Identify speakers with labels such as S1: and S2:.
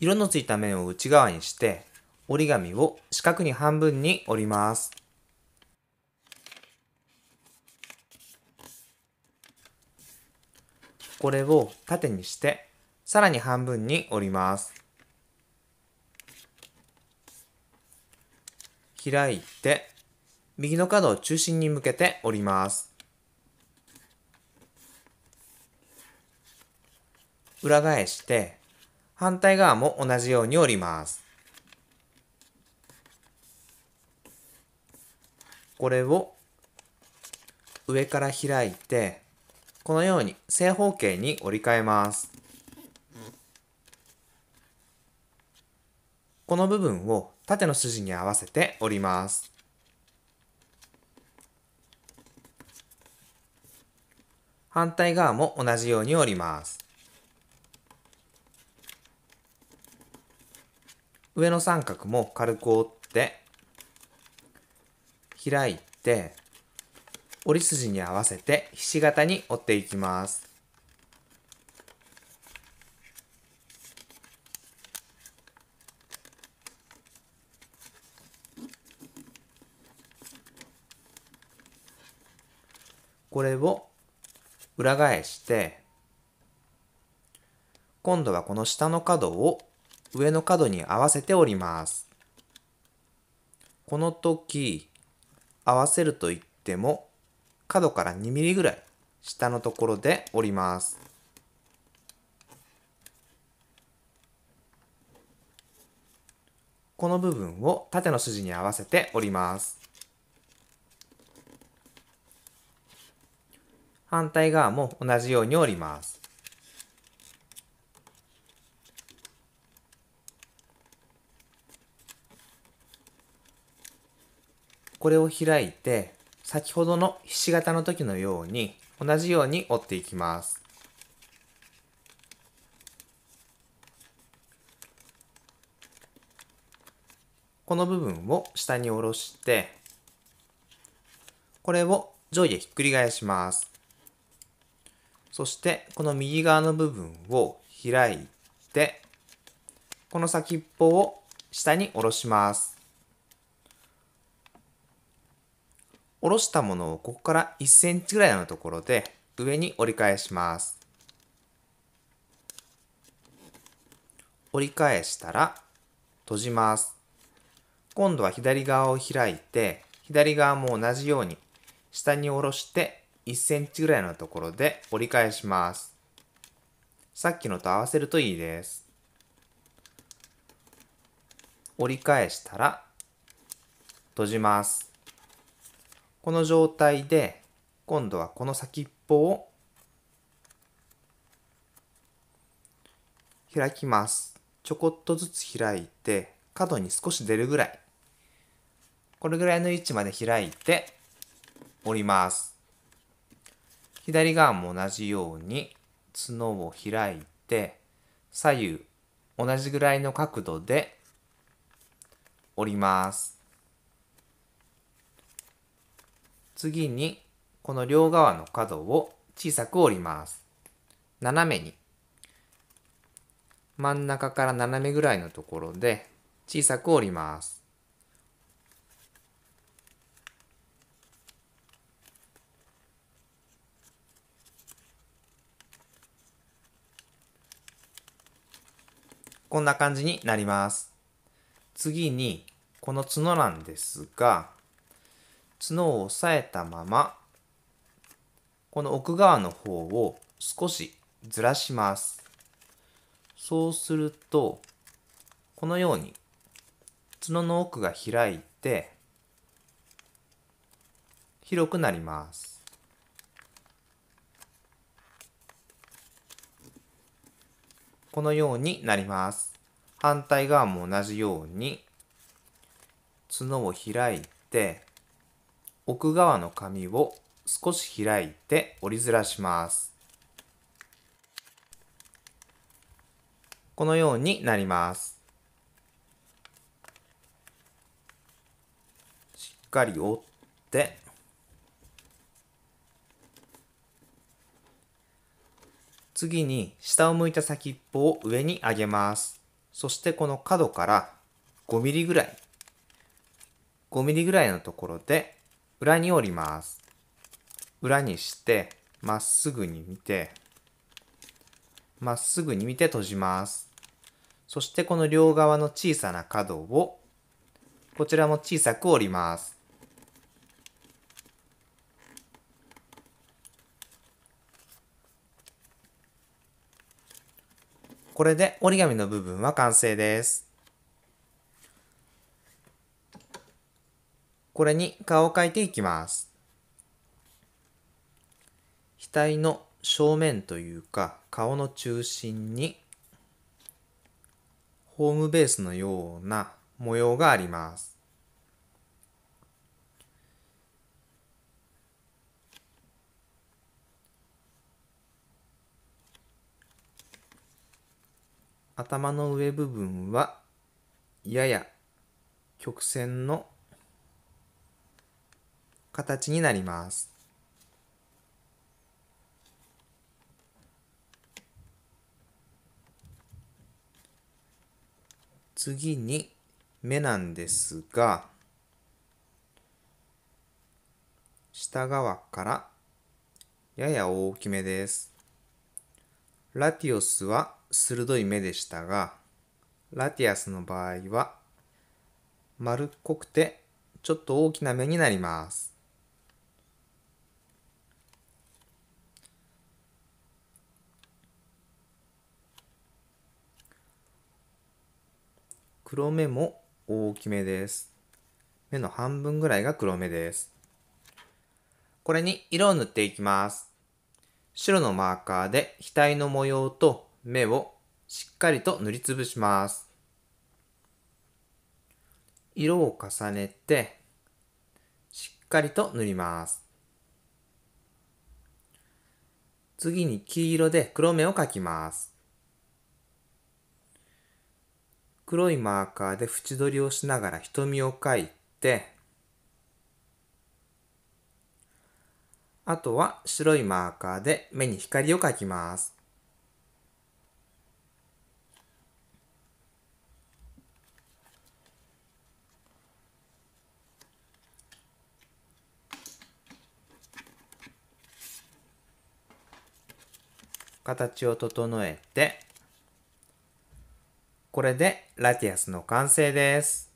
S1: 色のついた面を内側にして折り紙を四角に半分に折ります。これを縦にしてさらに半分に折ります。開いて右の角を中心に向けて折ります。裏返して反対側も同じように折ります。これを上から開いて、このように正方形に折り替えます。この部分を縦の筋に合わせて折ります。反対側も同じように折ります。上の三角も軽く折って、開いて、折り筋に合わせてひし形に折っていきます。これを裏返して、今度はこの下の角を上の角に合わせております。この時、合わせるといっても、角から 2mm ぐらい下のところで折ります。この部分を縦の筋に合わせて折ります。反対側も同じように折ります。これを開いて、先ほどのひし形の時のように、同じように折っていきます。この部分を下に下ろして、これを上下ひっくり返します。そして、この右側の部分を開いて、この先っぽを下に下ろします。おろしたものをここから1センチぐらいのところで上に折り返します。折り返したら閉じます。今度は左側を開いて、左側も同じように下に下ろして1センチぐらいのところで折り返します。さっきのと合わせるといいです。折り返したら閉じます。この状態で今度はこの先っぽを開きます。ちょこっとずつ開いて角に少し出るぐらい。これぐらいの位置まで開いて折ります。左側も同じように角を開いて左右同じぐらいの角度で折ります。次にこの両側の角を小さく折ります。斜めに。真ん中から斜めぐらいのところで小さく折ります。こんな感じになります。次に、この角なんですが、角を押さえたまま、この奥側の方を少しずらします。そうすると、このように角の奥が開いて、広くなります。このようになります。反対側も同じように角を開いて奥側の紙を少し開いて折りずらします。このようになります。しっかり折って、次に下を向いた先っぽを上に上げます。そしてこの角から5ミリぐらい、5ミリぐらいのところで裏に折ります。裏にして、まっすぐに見て、まっすぐに見て閉じます。そしてこの両側の小さな角を、こちらも小さく折ります。これで折り紙の部分は完成です。これに顔を描いていきます。額の正面というか顔の中心にホームベースのような模様があります。頭の上部分はやや曲線の形になります。次に目なんですが下側からやや大きめです。ラティオスは鋭い目でしたがラティアスの場合は丸っこくてちょっと大きな目になります。黒目も大きめです。目の半分ぐらいが黒目です。これに色を塗っていきます。白のマーカーで額の模様と目をしっかりと塗りつぶします。色を重ねてしっかりと塗ります。次に黄色で黒目を描きます。黒いマーカーで縁取りをしながら瞳を描いてあとは白いマーカーで目に光を描きます形を整えてこれでラティアスの完成です。